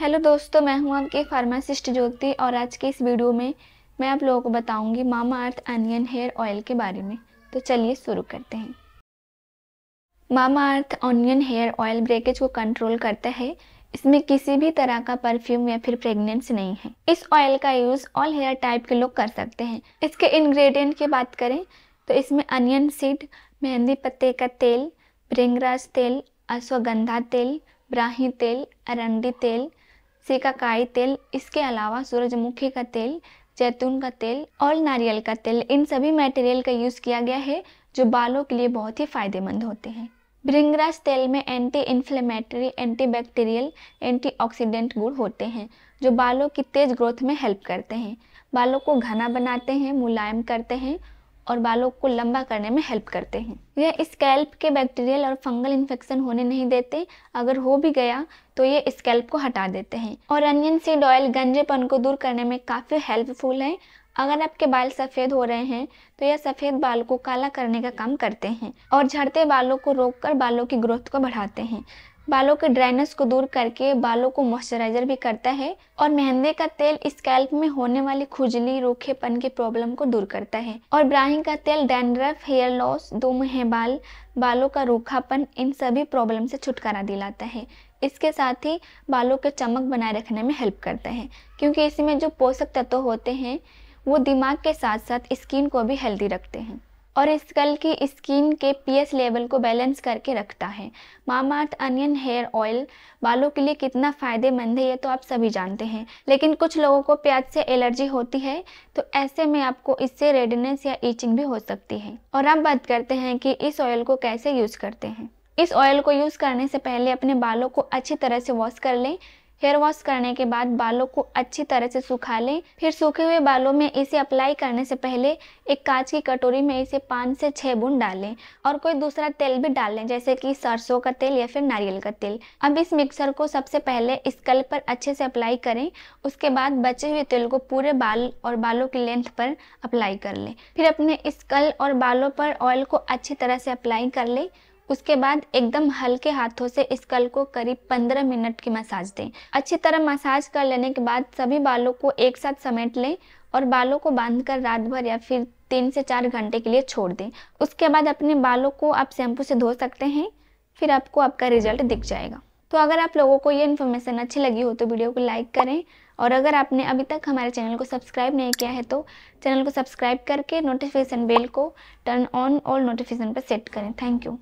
hello दोस्तों मैं हूं आपकी फार्मासिस्ट ज्योति और आज के इस वीडियो में मैं आप लोगों को बताऊंगी Mamaearth onion hair oil के बारे में तो चलिए शुरू करते हैं Mamaearth onion hair oil breakage को कंट्रोल करता है इसमें किसी भी तरह का परफ्यूम या फिर प्रेगनेंस नहीं है इस ऑयल का यूज़ ऑल हेयर टाइप के लोग कर सकते हैं इसके इंग्रेडिएंट की बात करें तो इसमें अनियन सीड मेहंदी पत्ते का तेल ब्रिंगराज तेल अश्वगंधा तेल ब्राही तेल अरंडी तेल सेकाकाई तेल इसके अलावा सूरजमुखी का तेल जैतून का तेल और नारियल का तेल इन सभी मटेरियल का यूज़ किया गया है जो बालों के लिए बहुत ही फ़ायदेमंद होते हैं भृंगराज तेल में anti inflammatory anti anti oxidant गुण होते हैं जो बालों की तेज ग्रोथ में हेल्प करते हैं बालों को घना बनाते हैं मुलायम करते हैं और बालों को लंबा करने में हेल्प करते हैं यह स्कैल्प के बैक्टीरियल और फंगल इन्फेक्शन होने नहीं देते अगर हो भी गया तो ये स्कैल्प को हटा देते हैं और अनियन सीड ऑयल गंजेपन को दूर करने में काफ़ी हेल्पफुल है अगर आपके बाल सफ़ेद हो रहे हैं तो यह सफ़ेद बाल को काला करने का काम करते हैं और झड़ते बालों को रोककर बालों की ग्रोथ को बढ़ाते हैं बालों के ड्राइनेस को दूर करके बालों को मॉइस्चराइजर भी करता है और मेहंदे का तेल स्कैल्प में होने वाली खुजली रूखेपन की प्रॉब्लम को दूर करता है और ब्राहिंग का तेल डेंड्रफ हेयर लॉस दुम है बाल बालों का रूखापन इन सभी प्रॉब्लम से छुटकारा दिलाता है इसके साथ ही बालों के चमक बनाए रखने में हेल्प करता है क्योंकि इसमें जो पोषक तत्व होते हैं वो दिमाग के साथ साथ स्किन को भी हेल्दी रखते हैं और इस स्कल की स्किन के पीएच लेवल को बैलेंस करके रखता है मामाअर्थ अनियन हेयर ऑयल बालों के लिए कितना फ़ायदेमंद है ये तो आप सभी जानते हैं लेकिन कुछ लोगों को प्याज से एलर्जी होती है तो ऐसे में आपको इससे रेडनेस या ईचिंग भी हो सकती है और अब बात करते हैं कि इस ऑयल को कैसे यूज़ करते हैं इस ऑयल को यूज़ करने से पहले अपने बालों को अच्छी तरह से वॉश कर लें हेयर वॉश करने के बाद बालों को अच्छी तरह से सुखा लें फिर सूखे हुए बालों में इसे अप्लाई करने से पहले एक कांच की कटोरी में इसे पाँच से छः बूंद डालें और कोई दूसरा तेल भी डालें जैसे कि सरसों का तेल या फिर नारियल का तेल अब इस मिक्सर को सबसे पहले स्कल पर अच्छे से अप्लाई करें उसके बाद बचे हुए तेल को पूरे बाल और बालों की लेंथ पर अप्लाई कर लें फिर अपने स्कल और बालों पर ऑयल को अच्छी तरह से अप्लाई कर लें उसके बाद एकदम हल्के हाथों से इस कल को करीब 15 मिनट की मसाज दें अच्छी तरह मसाज कर लेने के बाद सभी बालों को एक साथ समेट लें और बालों को बांधकर रात भर या फिर तीन से चार घंटे के लिए छोड़ दें उसके बाद अपने बालों को आप शैम्पू से धो सकते हैं फिर आपको आपका रिजल्ट दिख जाएगा तो अगर आप लोगों को ये इन्फॉर्मेशन अच्छी लगी हो तो वीडियो को लाइक करें और अगर आपने अभी तक हमारे चैनल को सब्सक्राइब नहीं किया है तो चैनल को सब्सक्राइब करके नोटिफिकेशन बेल को टर्न ऑन और नोटिफिकेशन पर सेट करें थैंक यू